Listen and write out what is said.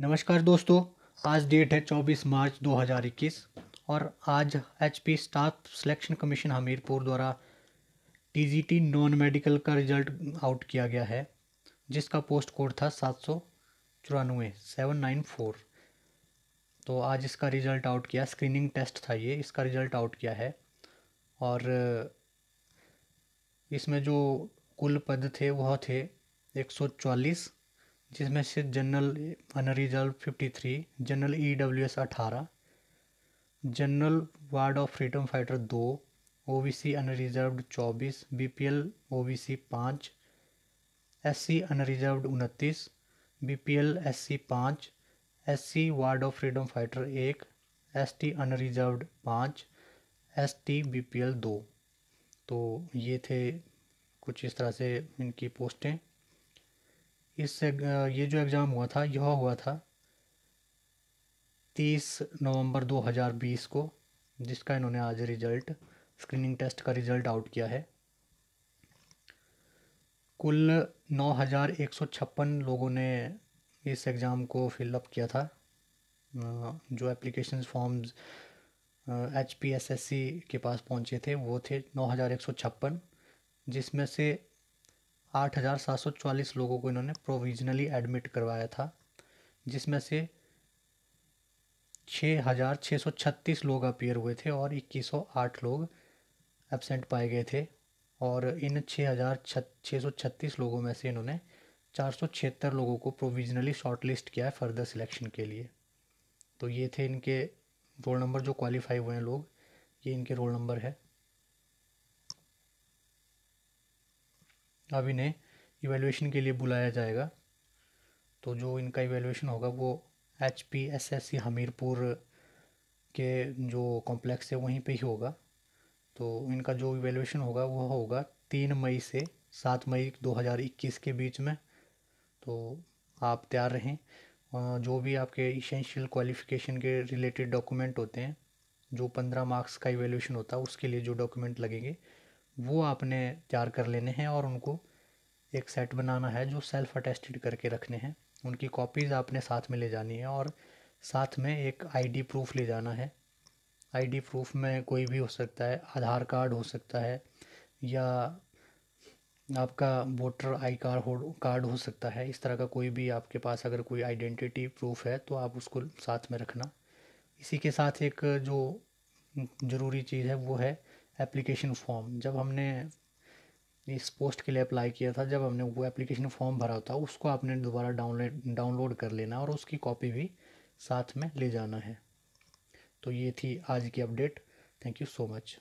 नमस्कार दोस्तों आज डेट है 24 मार्च 2021 और आज HP staff selection commission Hamirpur द्वारा टीजीटी नॉन मेडिकल का रिजल्ट आउट किया गया है जिसका पोस्ट कोड था सात सौ चौरानवे सेवन नाइन फोर तो आज इसका रिज़ल्ट आउट किया स्क्रीनिंग टेस्ट था ये इसका रिज़ल्ट आउट किया है और इसमें जो कुल पद थे वह थे एक सौ चालीस जिसमें से general unreserved fifty three general E W S अठारह general ward of freedom fighter दो ओ बी सी अनरिजर्व चौबीस B P L O B C पाँच एस सी अनरिजर्व उनतीस B P L S C पाँच S C ward of freedom fighter एक S T unreserved पाँच S T B P L दो तो ये थे कुछ इस तरह से इनकी पोस्टें इस ये जो एग्ज़ाम हुआ था यह हुआ था तीस नवंबर 2020 को जिसका इन्होंने आज रिज़ल्ट स्क्रीनिंग टेस्ट का रिज़ल्ट आउट किया है कुल नौ हज़ार एक सौ छप्पन लोगों ने इस एग्ज़ाम को फिलअप किया था जो application forms H P S S C के पास पहुंचे थे वो थे नौ हज़ार एक सौ छप्पन जिसमें से आठ लोगों को इन्होंने प्रोविजनली एडमिट करवाया था जिसमें से 6,636 हज़ार छत्तीस लोग अपीयर हुए थे और 2108 आठ लोग एबसेंट पाए गए थे और इन 6,636 सौ छत्तीस लोगों में से इन्होंने चार सौ छिहत्तर लोगों को प्रोविजनली शॉर्ट लिस्ट किया है फर्दर सिलेक्शन के लिए तो ये थे इनके रोल नंबर जो क्वालिफाई हुए हैं लोग ये इनके रोल नंबर है अब इन्हें इवेलुएशन के लिए बुलाया जाएगा तो जो इनका इवेलुएशन होगा वो H P S S C Hamirpur के जो कॉम्प्लेक्स है वहीं पे ही होगा तो इनका जो इवेलुएशन होगा वह होगा तीन मई से सात मई 2021 के बीच में तो आप तैयार रहें जो भी आपके इसेंशियल क्वालिफिकेशन के रिलेटेड डॉक्यूमेंट होते हैं जो पंद्रह मार्क्स का इवेल्यूशन होता है उसके लिए जो डॉक्यूमेंट लगेंगे वो आपने तैयार कर लेने हैं और उनको एक सेट बनाना है जो सेल्फ अटेस्टेड करके रखने हैं उनकी कॉपीज़ आपने साथ में ले जानी है और साथ में एक आईडी प्रूफ ले जाना है आईडी प्रूफ में कोई भी हो सकता है आधार कार्ड हो सकता है या आपका वोटर आई कार्ड हो कार्ड हो सकता है इस तरह का कोई भी आपके पास अगर कोई आइडेंटिटी प्रूफ है तो आप उसको साथ में रखना इसी के साथ एक जो ज़रूरी चीज़ है वो है एप्लीकेशन फॉर्म जब हमने इस पोस्ट के लिए अप्लाई किया था जब हमने वो एप्लीकेशन फॉर्म भरा था उसको आपने दोबारा डाउनलोड डाउनलोड कर लेना और उसकी कॉपी भी साथ में ले जाना है तो ये थी आज की update thank you so much